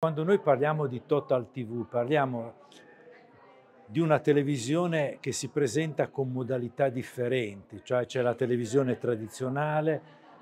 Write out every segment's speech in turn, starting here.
Quando noi parliamo di Total TV, parliamo di una televisione che si presenta con modalità differenti, cioè c'è la televisione tradizionale,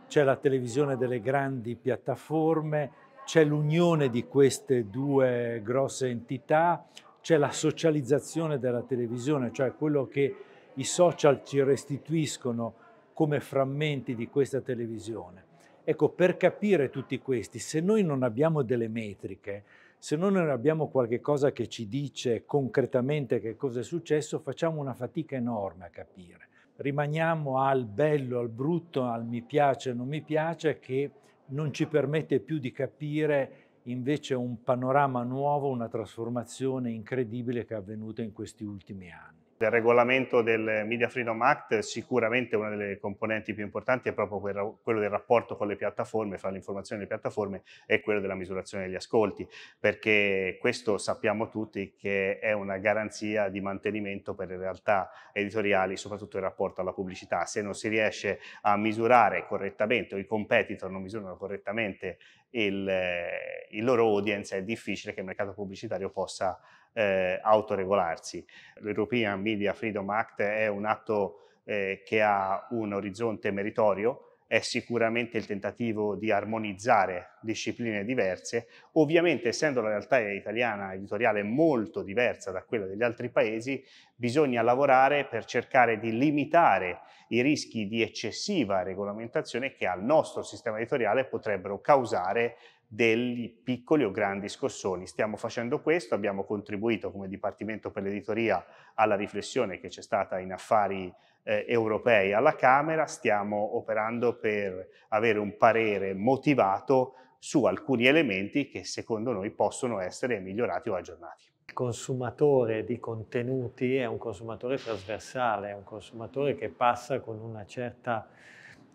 c'è la televisione delle grandi piattaforme, c'è l'unione di queste due grosse entità, c'è la socializzazione della televisione, cioè quello che i social ci restituiscono come frammenti di questa televisione. Ecco, per capire tutti questi, se noi non abbiamo delle metriche, se noi non abbiamo qualche cosa che ci dice concretamente che cosa è successo, facciamo una fatica enorme a capire. Rimaniamo al bello, al brutto, al mi piace, non mi piace, che non ci permette più di capire invece un panorama nuovo, una trasformazione incredibile che è avvenuta in questi ultimi anni. Del regolamento del Media Freedom Act sicuramente una delle componenti più importanti è proprio quello del rapporto con le piattaforme, fra l'informazione e le piattaforme e quello della misurazione degli ascolti, perché questo sappiamo tutti che è una garanzia di mantenimento per le realtà editoriali, soprattutto in rapporto alla pubblicità. Se non si riesce a misurare correttamente o i competitor non misurano correttamente il, eh, il loro audience, è difficile che il mercato pubblicitario possa eh, autoregolarsi. L'European Media Freedom Act è un atto eh, che ha un orizzonte meritorio, è sicuramente il tentativo di armonizzare discipline diverse, ovviamente essendo la realtà italiana editoriale molto diversa da quella degli altri paesi, bisogna lavorare per cercare di limitare i rischi di eccessiva regolamentazione che al nostro sistema editoriale potrebbero causare degli piccoli o grandi scossoni. Stiamo facendo questo, abbiamo contribuito come Dipartimento per l'editoria alla riflessione che c'è stata in affari eh, europei alla Camera, stiamo operando per avere un parere motivato su alcuni elementi che secondo noi possono essere migliorati o aggiornati. Il consumatore di contenuti è un consumatore trasversale, è un consumatore che passa con una certa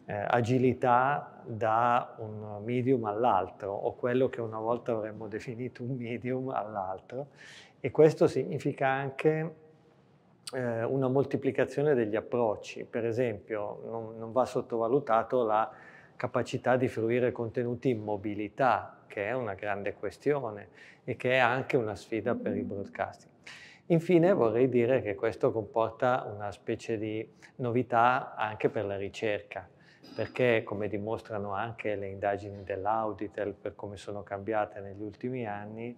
eh, agilità da un medium all'altro o quello che una volta avremmo definito un medium all'altro e questo significa anche eh, una moltiplicazione degli approcci, per esempio non, non va sottovalutato la capacità di fruire contenuti in mobilità, che è una grande questione e che è anche una sfida per il broadcasting. Infine vorrei dire che questo comporta una specie di novità anche per la ricerca perché come dimostrano anche le indagini dell'Auditel per come sono cambiate negli ultimi anni,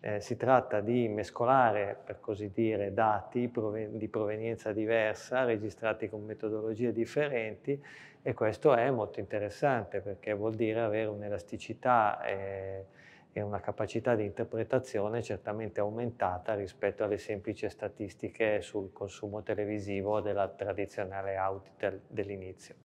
eh, si tratta di mescolare, per così dire, dati proven- di provenienza diversa, registrati con metodologie differenti e questo è molto interessante perché vuol dire avere un'elasticità eh, e una capacità di interpretazione certamente aumentata rispetto alle semplici statistiche sul consumo televisivo della tradizionale Auditel dell'inizio.